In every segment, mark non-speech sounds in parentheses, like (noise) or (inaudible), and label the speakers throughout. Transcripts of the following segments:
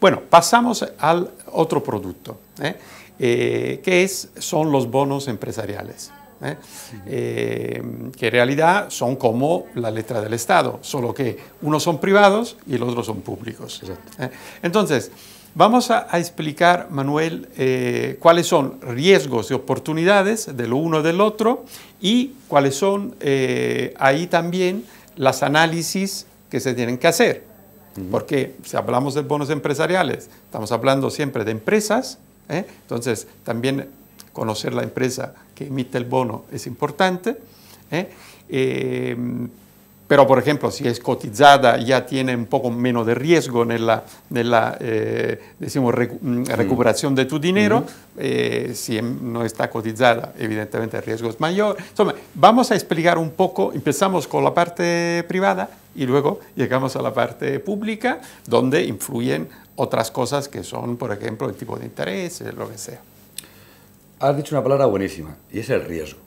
Speaker 1: Bueno, pasamos al otro producto, ¿eh? Eh, que son los bonos empresariales, ¿eh? que en realidad son como la letra del Estado, solo que unos son privados y los otros son públicos. Entonces, vamos a, explicar, Manuel, cuáles son riesgos y oportunidades de lo uno y del otro y cuáles son ahí también las análisis que se tienen que hacer. Porque si hablamos de bonos empresariales, estamos hablando siempre de empresas, ¿eh? entonces también conocer la empresa que emite el bono es importante. ¿eh? Eh, pero, por ejemplo, si es cotizada ya tiene un poco menos de riesgo en la, eh, mm, de tu dinero, eh, Si no está cotizada, evidentemente el riesgo es mayor. vamos a explicar un poco, empezamos con la parte privada y luego llegamos a la parte pública donde influyen
Speaker 2: otras cosas que son, por ejemplo, el tipo de interés, lo que sea. Has dicho una palabra buenísima y es el riesgo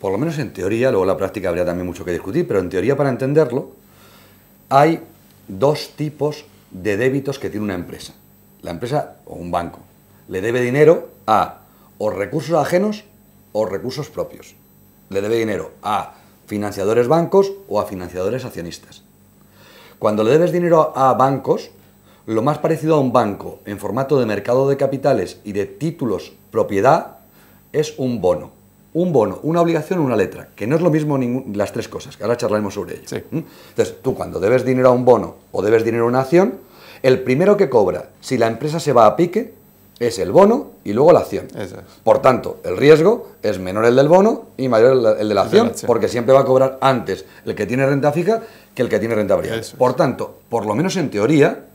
Speaker 2: por lo menos en teoría, luego la práctica habría también mucho que discutir, pero en teoría para entenderlo, hay dos tipos de débitos que tiene una empresa. La empresa o un banco le debe dinero a o recursos ajenos o recursos propios. Le debe dinero a financiadores bancos o a financiadores accionistas. Cuando le debes dinero a bancos, lo más parecido a un banco en formato de mercado de capitales y de títulos propiedad es un bono un bono, una obligación, una letra, que no es lo mismo las tres cosas, que ahora charlaremos sobre ello. ¿Mm? Entonces, tú cuando debes dinero a un bono o debes dinero a una acción, el primero que cobra, si la empresa se va a pique, es el bono y luego la acción. Por tanto, el riesgo es menor el del bono y mayor el de la acción, porque siempre va a cobrar antes el que tiene renta fija que el que tiene renta variable. Por tanto, por lo menos en teoría,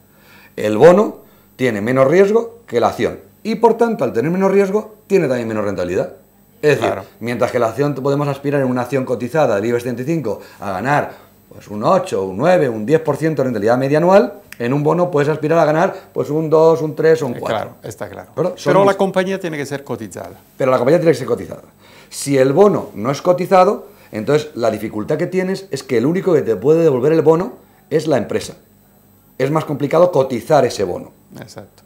Speaker 2: el bono tiene menos riesgo que la acción. Y por tanto, al tener menos riesgo, tiene también menos rentabilidad. Es decir, mientras que la acción podemos aspirar en una acción cotizada de IBEX 35 a ganar pues un 8, un 9, un 10% de rentabilidad media anual, en un bono puedes aspirar a ganar pues un 2, un 3 o un 4. Eh, claro, está claro. pero la compañía tiene que ser cotizada. Pero la compañía tiene que ser cotizada. Si el bono no es cotizado, entonces la dificultad que tienes es que el único que te puede devolver el bono es la empresa. Es más complicado cotizar ese bono. Exacto.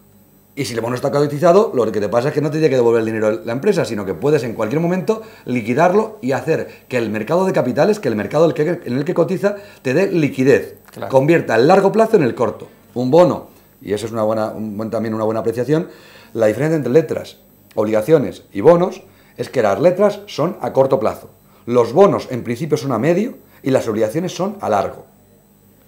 Speaker 2: Y si el bono está cotizado, lo que te pasa es que no te tiene que devolver el dinero la empresa, sino que puedes en cualquier momento liquidarlo y hacer que el mercado de capitales, que el mercado en el que cotiza, te dé liquidez. Convierta el largo plazo en el corto. Un bono, y eso es una buena, también una buena apreciación, la diferencia entre letras, obligaciones y bonos es que las letras son a corto plazo. Los bonos en principio son a medio y las obligaciones son a largo.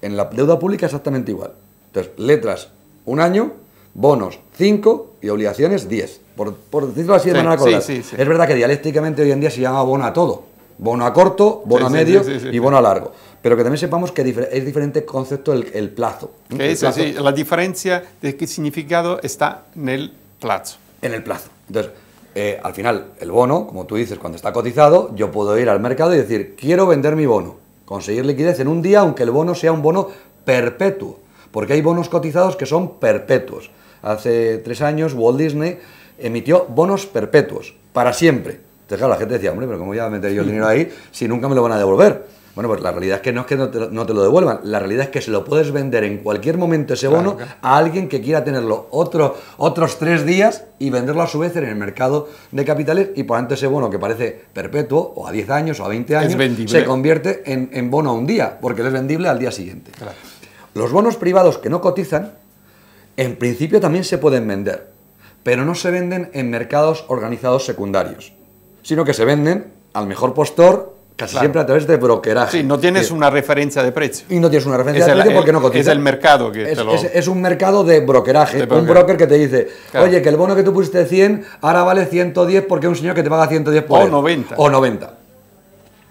Speaker 2: En la deuda pública exactamente igual. Entonces, letras un año, bonos 5 y obligaciones 10. Por, decirlo así de manera correcta. es verdad que dialécticamente hoy en día se llama bono a todo. Bono a corto, bono a medio y bono a largo. Pero que también sepamos que es diferente concepto el, concepto plazo. plazo. la diferencia de qué significado está en el plazo. En el plazo. Entonces, eh, al final, el bono, como tú dices, cuando está cotizado, yo puedo ir al mercado y decir, quiero vender mi bono, conseguir liquidez en un día, aunque el bono sea un bono perpetuo porque hay bonos cotizados que son perpetuos. Hace tres años Walt Disney emitió bonos perpetuos, para siempre. Entonces, claro, la gente decía, hombre, pero ¿cómo voy a meter yo el dinero ahí si nunca me lo van a devolver? Bueno, pues la realidad es que no es que no te, lo devuelvan, la realidad es que se lo puedes vender en cualquier momento ese bono a alguien que quiera tenerlo otros tres días y venderlo a su vez en el mercado de capitales y por pues, tanto ese bono que parece perpetuo o a 10 años o a 20 años se convierte en, bono a un día porque él es vendible al día siguiente. Claro. Los bonos privados que no cotizan, en principio también se pueden vender, pero no se venden en mercados organizados secundarios, sino que se venden al mejor postor casi siempre a través de broqueraje. Sí, no tienes una referencia de precio. Y no tienes una referencia de precio porque no cotiza. Es el mercado que es, te lo... es, un mercado de brokeraje, un broker que te dice, oye, que el bono que tú pusiste 100 ahora vale 110 porque un señor que te paga 110 por O 90. O 90.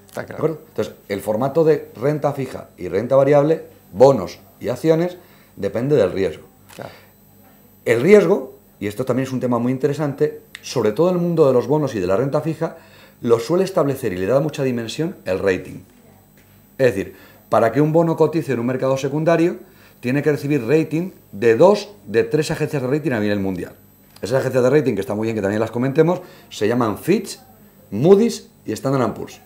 Speaker 2: Está claro. Entonces, el formato de renta fija y renta variable, bonos y acciones depende del riesgo. El riesgo, y esto también es un tema muy interesante, sobre todo en el mundo de los bonos y de la renta fija, lo suele establecer y le da mucha dimensión el rating. Es decir, para que un bono cotice en un mercado secundario, tiene que recibir rating de dos de tres agencias de rating a nivel mundial. Esas agencias de rating, que está muy bien que también las comentemos, se llaman Fitch, Moody's y Standard Poor's.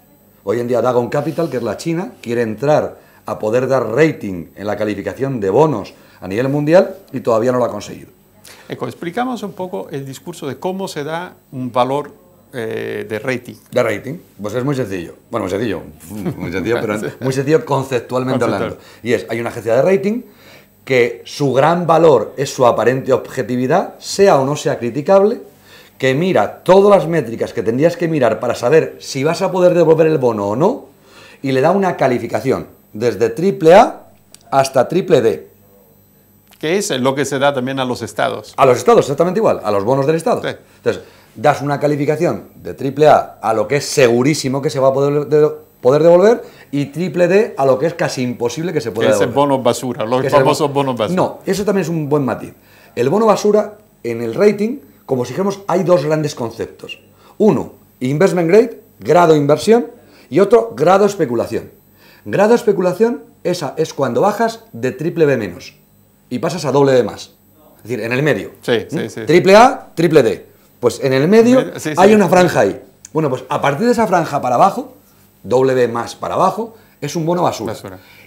Speaker 2: Hoy en día Dagon Capital, que es la China, quiere entrar a poder dar rating en la calificación de bonos a nivel mundial y todavía no lo ha conseguido.
Speaker 1: Eco, explicamos un poco el discurso de cómo se da
Speaker 2: un valor eh, de rating. De rating, pues es muy sencillo. Bueno, muy sencillo, (laughs) muy sencillo, pero (laughs) muy sencillo conceptualmente hablando. Y es, hay una agencia de rating que su gran valor es su aparente objetividad, sea o no sea criticable, que mira todas las métricas que tendrías que mirar para saber si vas a poder devolver el bono o no, y le da una calificación desde triple A hasta triple D.
Speaker 1: Que es lo que se da también a los estados.
Speaker 2: A los estados, exactamente igual, a los bonos del estado. Entonces, das una calificación de triple A a lo que es segurísimo que se va a poder, poder devolver y triple D a lo que es casi imposible que se pueda devolver. Es el bono basura, los famosos bonos basura. No, eso también es un buen matiz. El bono basura, en el rating, como si hay dos grandes conceptos. Uno, investment grade, grado inversión, y otro, grado especulación. Grado de especulación esa es cuando bajas de triple B menos y pasas a doble B e más. Es decir, en el medio. Sí, ¿Mm? sí, sí. Triple A, triple D. Pues en el medio hay una franja ahí. Bueno, pues a partir de esa franja para abajo, doble B más para abajo, es un bono basura.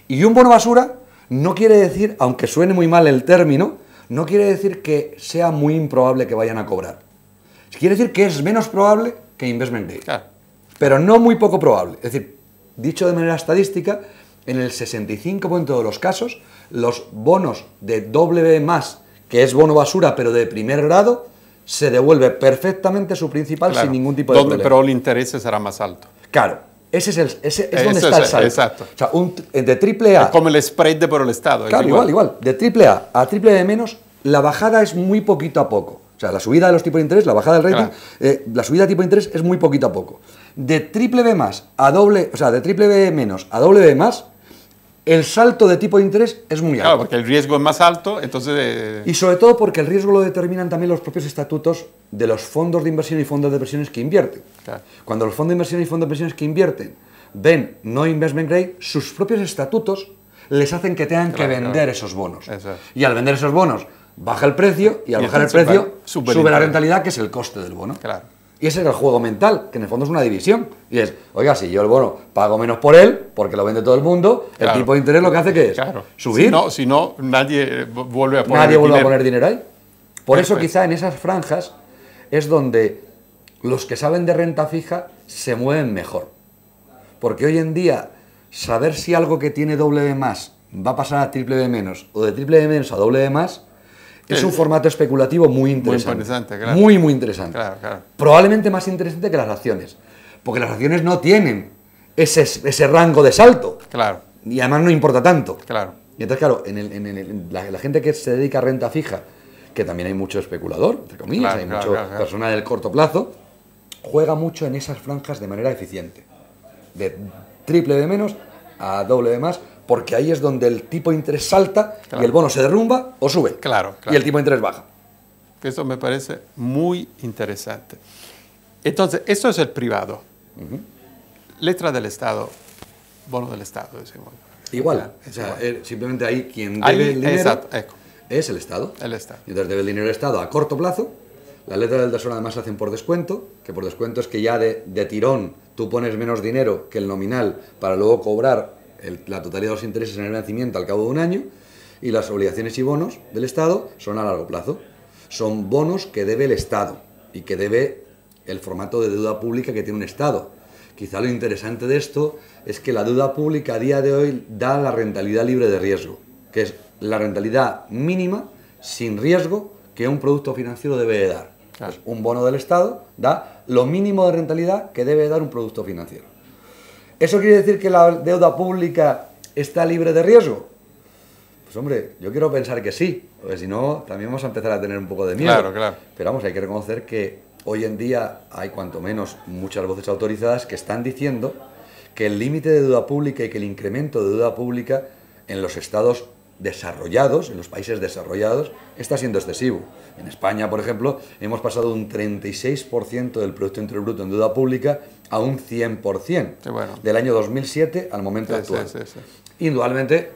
Speaker 2: Y un bono basura no quiere decir, aunque suene muy mal el término, no quiere decir que sea muy improbable que vayan a cobrar. Quiere decir que es menos probable que investment Day. Pero no muy poco probable. Es decir, Dicho de manera estadística, en el 65% de los casos, los bonos de W más, que es bono basura pero de primer grado, se devuelve perfectamente su principal sin ningún tipo de problema. Pero el interés será más alto. Claro, ese es, el, ese es donde está el salto. Exacto. de triple A. Es
Speaker 1: como el spread de por el Estado. Claro, igual. igual,
Speaker 2: De triple A a triple B menos, la bajada es muy poquito a poco. O sea, la subida de los tipos de interés, la bajada del rating, eh, la subida de tipo de interés es muy poquito a poco. De triple B más a doble, o sea, de triple B menos a doble B más, el salto de tipo de interés es muy alto. Claro,
Speaker 1: porque el riesgo es más alto, entonces... Eh, y
Speaker 2: sobre todo porque el riesgo lo determinan también los propios estatutos de los fondos de inversión y fondos de pensiones que invierten. Cuando los fondos de inversión y fondos de pensiones que invierten ven no investment grade, sus propios estatutos les hacen que tengan que vender esos bonos. Y al vender esos bonos
Speaker 1: baja el precio y al bajar el precio sube la rentabilidad,
Speaker 2: que es el coste del bono. Y ese es el juego mental, que en el fondo es una división. Y es, oiga, si yo el bono pago menos por él, porque lo vende todo el mundo, el tipo de interés lo que hace que es subir. Si no, si no, nadie vuelve a poner Nadie vuelve dinero. a poner dinero ahí. Por eso quizá en esas franjas es donde los que saben de renta fija se mueven mejor. Porque hoy en día saber si algo que tiene doble de más va a pasar a triple de menos o de triple de menos a doble de más es un formato especulativo muy interesante. Muy Muy, interesante. Probablemente más interesante que las acciones. Porque las acciones no tienen ese, rango de salto. Claro. Y además no importa tanto. Claro. Y entonces, claro, en, en, la, gente que se dedica a renta fija, que también hay mucho especulador, entre comillas, hay mucho persona del corto plazo, juega mucho en esas franjas de manera eficiente. De triple de menos a doble de más porque ahí es donde el tipo de interés salta y el bono se derrumba o sube. Claro, Y el tipo de interés baja.
Speaker 1: Eso me parece muy interesante. Entonces, esto es el privado. Letra del Estado, bono del Estado,
Speaker 2: Igual, o sea, eh, simplemente ahí quien debe el dinero es el Estado. El Estado. Y entonces debe el dinero el Estado a corto plazo. la letra del tesoro además se hacen por descuento, que por descuento es que ya de, de tirón tú pones menos dinero que el nominal para luego cobrar la totalidad de los intereses en el vencimiento al cabo de un año y las obligaciones y bonos del Estado son a largo plazo. Son bonos que debe el Estado y que debe el formato de deuda pública que tiene un Estado. Quizá lo interesante de esto es que la deuda pública a día de hoy da la rentabilidad libre de riesgo, que es la rentabilidad mínima sin riesgo que un producto financiero debe dar. Pues un bono del Estado da lo mínimo de rentabilidad que debe dar un producto financiero. ¿Eso quiere decir que la deuda pública está libre de riesgo? Pues hombre, yo quiero pensar que sí, porque si no, también vamos a empezar a tener un poco de miedo. Claro, claro. Pero vamos, hay que reconocer que hoy en día hay cuanto menos muchas voces autorizadas que están diciendo que el límite de deuda pública y que el incremento de deuda pública en los estados desarrollados, en los países desarrollados, está siendo excesivo. En España, por ejemplo, hemos pasado un 36% del Producto Interior Bruto en deuda pública a un 100% del año 2007 al momento actual. Indudablemente,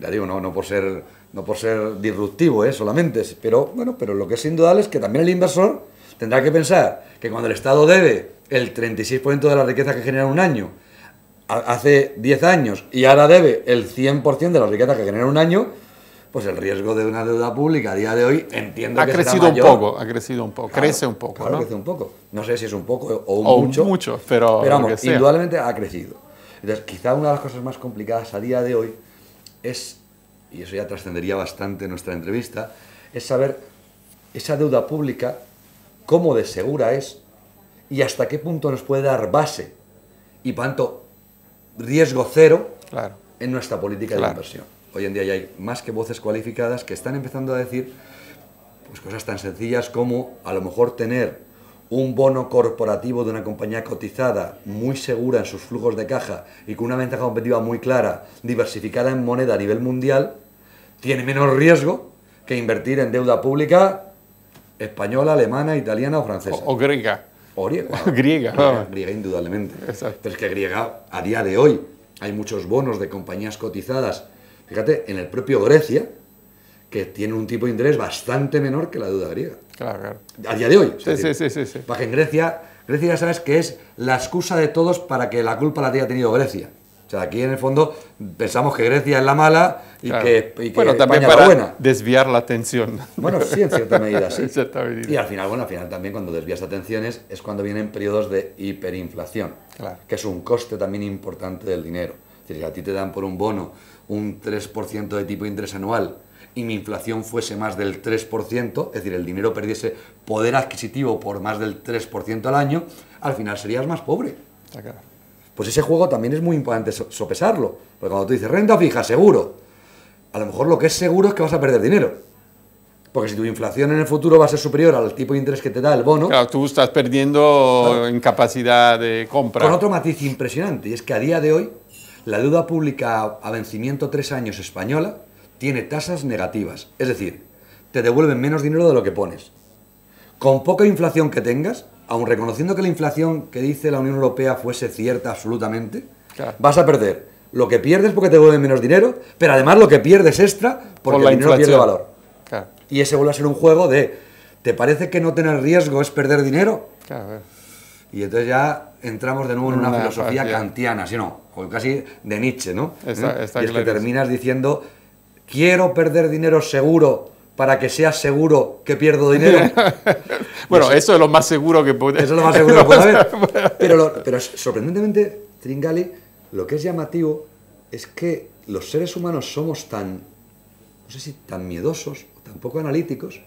Speaker 2: ya digo, no, no, por ser, no por ser disruptivo ¿eh? solamente, pero, bueno, pero lo que es indudable es que también el inversor tendrá que pensar que cuando el Estado debe el 36% de la riqueza que genera un año hace 10 años y ahora debe el 100% de la riqueza que genera un año, pues el riesgo de una deuda pública a día de hoy entiendo ha crecido un poco, ha crecido un poco, crece un poco, claro, ¿no? crece un poco. No sé si es un poco o un mucho, mucho, pero, pero vamos, indudablemente ha crecido. Entonces, quizá una de las cosas más complicadas a día de hoy es y eso ya trascendería bastante nuestra entrevista, es saber esa deuda pública cómo de segura es y hasta qué punto nos puede dar base y cuánto riesgo cero en nuestra política de inversión. Hoy en día ya hay más que voces cualificadas que están empezando a decir pues, cosas tan sencillas como a lo mejor tener un bono corporativo de una compañía cotizada muy segura en sus flujos de caja y con una ventaja competitiva muy clara, diversificada en moneda a nivel mundial, tiene menos riesgo que invertir en deuda pública española, alemana, italiana o francesa. O, o griega. O (laughs) griega. griega. indudablemente. Pero es que griega, a día de hoy, hay muchos bonos de compañías cotizadas. Fíjate, en el propio Grecia, que tiene un tipo de interés bastante menor que la deuda griega. Claro, claro. A día de hoy. Sí, sí, sí, sí, sí. Porque en Grecia, Grecia ya sabes que es la excusa de todos para que la culpa la haya tenido Grecia. O sea, aquí en el fondo pensamos que Grecia es la mala y, que, y Bueno, también para
Speaker 1: desviar la atención. Bueno, sí, en cierta medida, (laughs) sí.
Speaker 2: Y al final, bueno, al final también cuando desvías atenciones es cuando vienen periodos de hiperinflación, claro. que es un coste también importante del dinero. Es decir, a ti te dan por un bono un 3% de tipo de interés anual y mi inflación fuese más del 3%, es decir, el dinero perdiese poder adquisitivo por más del 3% al año, al final serías más pobre. Está claro. Pues ese juego también es muy importante sopesarlo. Porque cuando tú dices renta fija, seguro, a lo mejor lo que es seguro es que vas a perder dinero. Porque si tu inflación en el futuro va a ser superior al tipo de interés que te da el bono. Claro, tú estás perdiendo en capacidad de compra. Con otro matiz impresionante, y es que a día de hoy, la deuda pública a vencimiento tres años española tiene tasas negativas. Es decir, te devuelven menos dinero de lo que pones. Con poca inflación que tengas, aun reconociendo que la inflación que dice la Unión Europea fuese cierta absolutamente, vas a perder lo que pierdes porque te vuelve menos dinero, pero además lo que pierdes extra porque el dinero pierde valor. Y ese vuelve a ser un juego de, ¿te parece que no tener riesgo es perder dinero? Y entonces ya entramos de nuevo en una, filosofía kantiana, si no, casi de Nietzsche, ¿no? ¿Eh? Y es que terminas diciendo, quiero perder dinero seguro para que sea seguro que pierdo dinero. (laughs) bueno, eso, es lo más seguro que puede Eso es lo más seguro que (laughs) puede haber. Pero, sorprendentemente, Tringali, lo que es llamativo es que los seres humanos somos tan, no sé si tan miedosos o tan poco analíticos,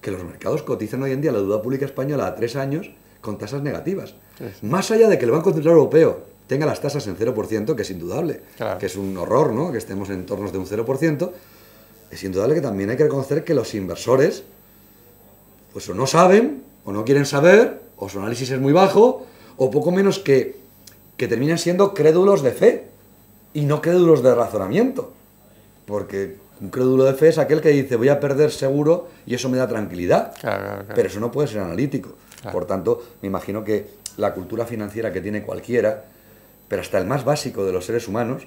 Speaker 2: que los mercados cotizan hoy en día la deuda pública española a tres años con tasas negativas. Más allá de que el Banco Central Europeo tenga las tasas en 0%, que es indudable, que es un horror, ¿no? Que estemos en torno de un 0%, es indudable que también hay que reconocer que los inversores, pues o no saben, o no quieren saber, o su análisis es muy bajo, o poco menos que, que terminan siendo crédulos de fe y no crédulos de razonamiento. Porque un crédulo de fe es aquel que dice voy a perder seguro y eso me da tranquilidad. Pero eso no puede ser analítico. Por tanto, me imagino que la cultura financiera que tiene cualquiera, pero hasta el más básico de los seres humanos,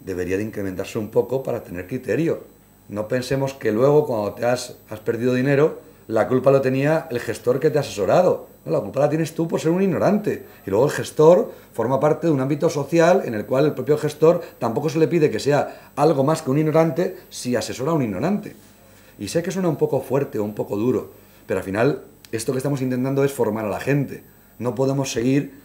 Speaker 2: debería de incrementarse un poco para tener criterio no pensemos que luego cuando te has, perdido dinero, la culpa lo tenía el gestor que te ha asesorado. la culpa la tienes tú por ser un ignorante. Y luego el gestor forma parte de un ámbito social en el cual el propio gestor tampoco se le pide que sea algo más que un ignorante si asesora a un ignorante. Y sé que suena un poco fuerte o un poco duro, pero al final esto que estamos intentando es formar a la gente. No podemos seguir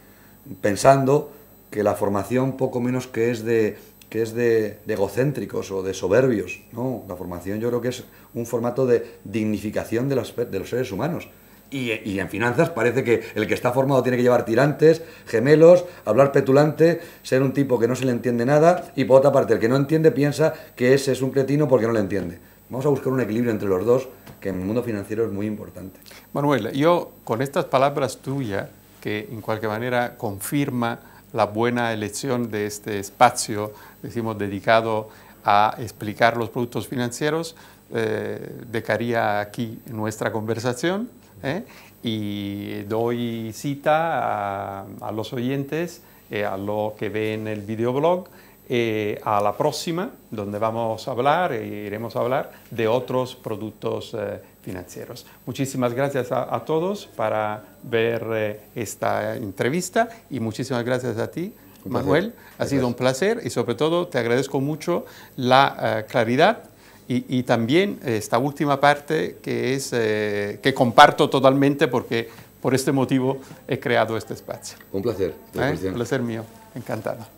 Speaker 2: pensando que la formación poco menos que es de que es de, egocéntricos o de soberbios. No, la formación yo creo que es un formato de dignificación de los, seres humanos. Y, y, en finanzas parece que el que está formado tiene que llevar tirantes, gemelos, hablar petulante, ser un tipo que no se le entiende nada y por otra parte el que no entiende piensa que ese es un cretino porque no le entiende. Vamos a buscar un equilibrio entre los dos que en el mundo financiero es muy importante.
Speaker 1: Manuel, yo con estas palabras tuyas, que en cualquier manera confirma la buena elección de este espacio, decimos, dedicado a explicar los productos financieros, eh, aquí nuestra conversación ¿eh? y doy cita a, los oyentes, eh, a lo que ven el videoblog, eh, a la próxima, donde vamos a hablar e iremos a hablar de otros productos financieros financieros. Muchísimas gracias a, todos para ver eh, esta entrevista y muchísimas gracias a ti, Manuel. Ha sido un placer y sobre todo te agradezco mucho la eh, claridad y, también esta última parte que es eh, que comparto totalmente porque por este motivo he creado este espacio. Un placer. Un placer mío. Encantado.